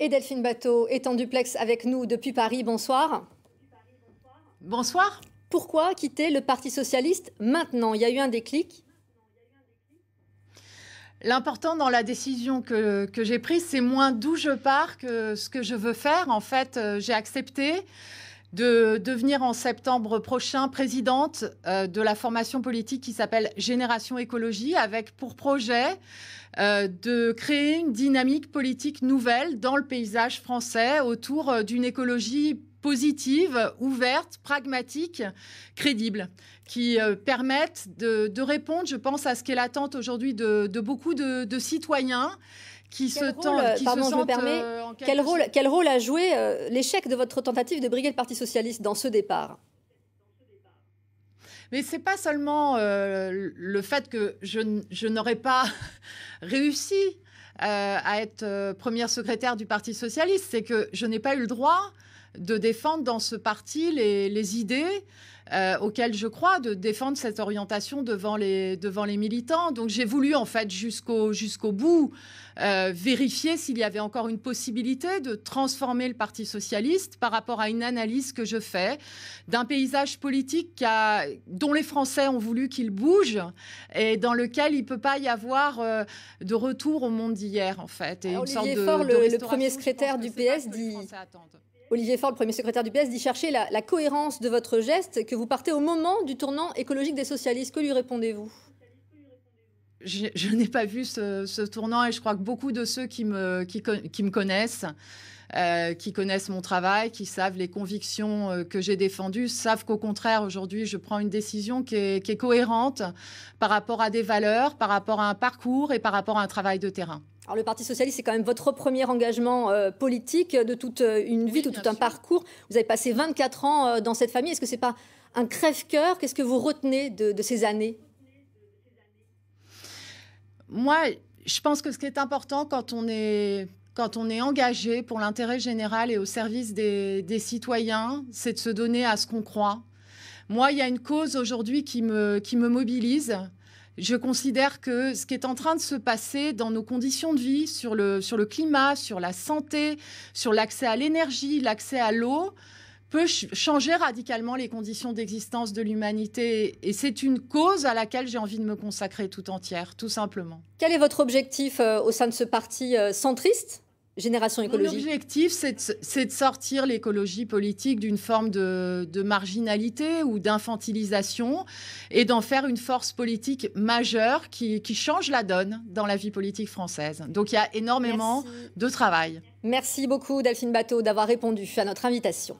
Et Delphine Bateau est en duplex avec nous depuis Paris. Bonsoir. Bonsoir. Pourquoi quitter le Parti socialiste maintenant Il y a eu un déclic L'important dans la décision que, que j'ai prise, c'est moins d'où je pars que ce que je veux faire. En fait, euh, j'ai accepté de devenir en septembre prochain présidente euh, de la formation politique qui s'appelle Génération Écologie, avec pour projet euh, de créer une dynamique politique nouvelle dans le paysage français autour euh, d'une écologie positive, ouverte, pragmatique, crédible, qui euh, permettent de, répondre, je pense, à ce qu'est l'attente aujourd'hui de, beaucoup de, citoyens qui se, rôle, tendent, qui se sentent, euh, quel, rôle, quel rôle a joué euh, l'échec de votre tentative de briguer le Parti socialiste dans ce départ mais c'est pas seulement le fait que je n'aurais pas réussi à être première secrétaire du Parti socialiste, c'est que je n'ai pas eu le droit de défendre dans ce parti les, les idées euh, auxquelles je crois, de défendre cette orientation devant les, devant les militants. Donc j'ai voulu en fait jusqu'au jusqu'au bout euh, vérifier s'il y avait encore une possibilité de transformer le Parti socialiste par rapport à une analyse que je fais d'un paysage politique dont les Français ont voulu qu'il bouge et dans lequel il ne peut pas y avoir euh, de retour au monde d'hier en fait. Et ah, le, premier secrétaire du PS, dit... Olivier Faure, le premier secrétaire du PS, dit chercher la, la cohérence de votre geste que vous partez au moment du tournant écologique des socialistes. Que lui répondez-vous je, n'ai pas vu ce, tournant et je crois que beaucoup de ceux qui me, connaissent, euh, qui connaissent mon travail, qui savent les convictions euh, que j'ai défendues, savent qu'au contraire, aujourd'hui, je prends une décision qui est, cohérente par rapport à des valeurs, par rapport à un parcours et par rapport à un travail de terrain. Alors le Parti socialiste, c'est quand même votre premier engagement euh, politique de toute une vie, de tout un parcours. Vous avez passé 24 ans dans cette famille. Est-ce que ce n'est pas un crève-cœur Qu'est-ce que vous retenez de ces années moi, je pense que ce qui est important quand on est engagé pour l'intérêt général et au service des, citoyens, c'est de se donner à ce qu'on croit. Moi, il y a une cause aujourd'hui qui me, mobilise. Je considère que ce qui est en train de se passer dans nos conditions de vie, sur le climat, sur la santé, sur l'accès à l'énergie, l'accès à l'eau, peut changer radicalement les conditions d'existence de l'humanité. Et c'est une cause à laquelle j'ai envie de me consacrer tout entière, tout simplement. Quel est votre objectif euh, au sein de ce parti euh, centriste Génération écologie. L'objectif, c'est de, sortir l'écologie politique d'une forme de, marginalité ou d'infantilisation et d'en faire une force politique majeure qui, change la donne dans la vie politique française. Donc il y a énormément de travail. Merci beaucoup Delphine Bateau d'avoir répondu à notre invitation.